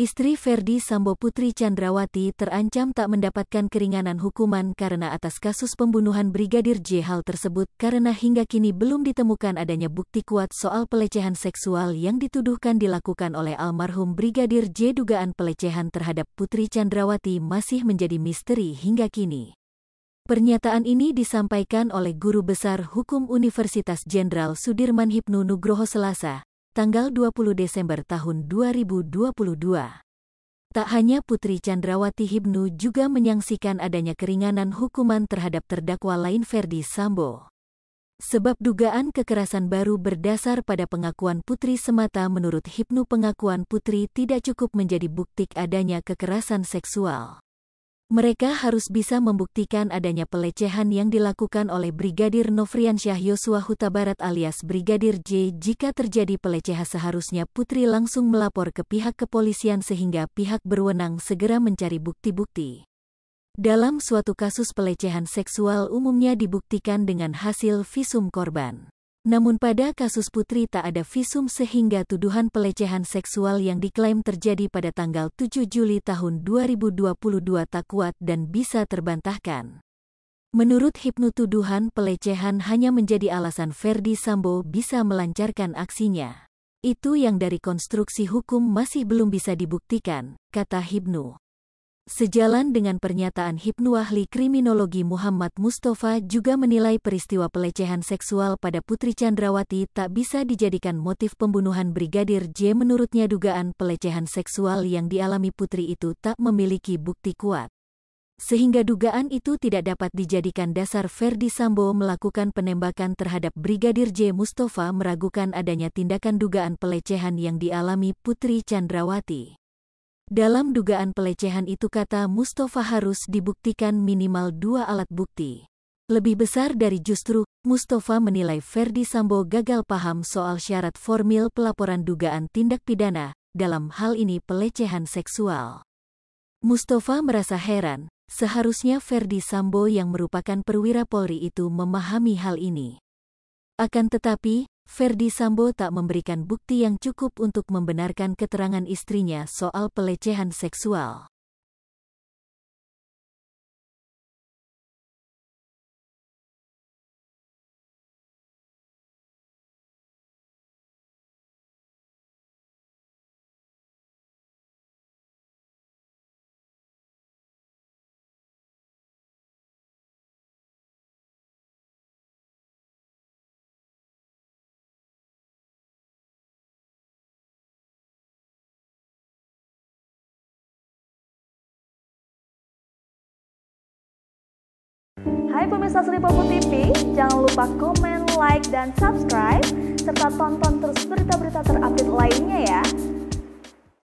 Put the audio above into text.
Istri Ferdi Sambo Putri Chandrawati terancam tak mendapatkan keringanan hukuman karena atas kasus pembunuhan Brigadir J. Hal tersebut karena hingga kini belum ditemukan adanya bukti kuat soal pelecehan seksual yang dituduhkan dilakukan oleh almarhum Brigadir J. Dugaan pelecehan terhadap Putri Chandrawati masih menjadi misteri hingga kini. Pernyataan ini disampaikan oleh Guru Besar Hukum Universitas Jenderal Sudirman Hipnu Nugroho Selasa, tanggal 20 Desember tahun 2022. Tak hanya Putri Chandrawati Hibnu juga menyaksikan adanya keringanan hukuman terhadap terdakwa lain Ferdi Sambo. Sebab dugaan kekerasan baru berdasar pada pengakuan Putri semata menurut Hibnu pengakuan Putri tidak cukup menjadi bukti adanya kekerasan seksual. Mereka harus bisa membuktikan adanya pelecehan yang dilakukan oleh Brigadir Syah Yosua Huta Barat alias Brigadir J. Jika terjadi pelecehan seharusnya Putri langsung melapor ke pihak kepolisian sehingga pihak berwenang segera mencari bukti-bukti. Dalam suatu kasus pelecehan seksual umumnya dibuktikan dengan hasil visum korban. Namun pada kasus Putri tak ada visum sehingga tuduhan pelecehan seksual yang diklaim terjadi pada tanggal 7 Juli tahun 2022 tak kuat dan bisa terbantahkan. Menurut Hipnu tuduhan pelecehan hanya menjadi alasan Ferdi Sambo bisa melancarkan aksinya. Itu yang dari konstruksi hukum masih belum bisa dibuktikan, kata Hipnu. Sejalan dengan pernyataan Hipnu ahli kriminologi Muhammad Mustafa juga menilai peristiwa pelecehan seksual pada Putri Chandrawati tak bisa dijadikan motif pembunuhan Brigadir J. Menurutnya dugaan pelecehan seksual yang dialami Putri itu tak memiliki bukti kuat. Sehingga dugaan itu tidak dapat dijadikan dasar Ferdi Sambo melakukan penembakan terhadap Brigadir J. Mustafa meragukan adanya tindakan dugaan pelecehan yang dialami Putri Chandrawati. Dalam dugaan pelecehan itu kata Mustafa harus dibuktikan minimal dua alat bukti. Lebih besar dari justru, Mustafa menilai Ferdi Sambo gagal paham soal syarat formil pelaporan dugaan tindak pidana, dalam hal ini pelecehan seksual. Mustafa merasa heran, seharusnya Ferdi Sambo yang merupakan perwira Polri itu memahami hal ini. Akan tetapi, Ferdi Sambo tak memberikan bukti yang cukup untuk membenarkan keterangan istrinya soal pelecehan seksual. Hai pemirsa Seri Popo TV, jangan lupa komen, like, dan subscribe, serta tonton terus berita-berita terupdate lainnya ya.